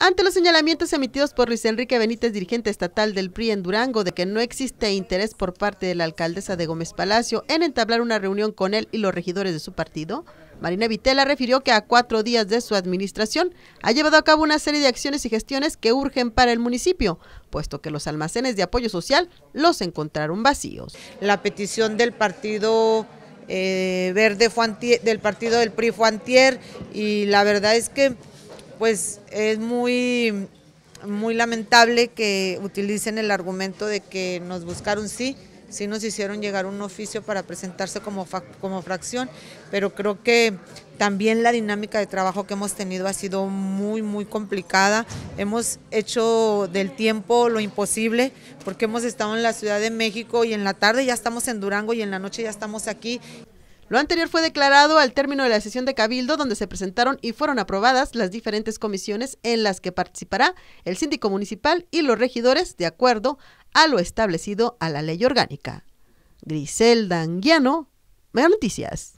Ante los señalamientos emitidos por Luis Enrique Benítez, dirigente estatal del PRI en Durango, de que no existe interés por parte de la alcaldesa de Gómez Palacio en entablar una reunión con él y los regidores de su partido, Marina Vitela refirió que a cuatro días de su administración ha llevado a cabo una serie de acciones y gestiones que urgen para el municipio, puesto que los almacenes de apoyo social los encontraron vacíos. La petición del partido eh, verde del partido del PRI fue y la verdad es que pues es muy, muy lamentable que utilicen el argumento de que nos buscaron sí, sí nos hicieron llegar un oficio para presentarse como, como fracción, pero creo que también la dinámica de trabajo que hemos tenido ha sido muy, muy complicada. Hemos hecho del tiempo lo imposible porque hemos estado en la Ciudad de México y en la tarde ya estamos en Durango y en la noche ya estamos aquí lo anterior fue declarado al término de la sesión de Cabildo, donde se presentaron y fueron aprobadas las diferentes comisiones en las que participará el síndico municipal y los regidores de acuerdo a lo establecido a la ley orgánica. Griselda Anguiano, Mega Noticias.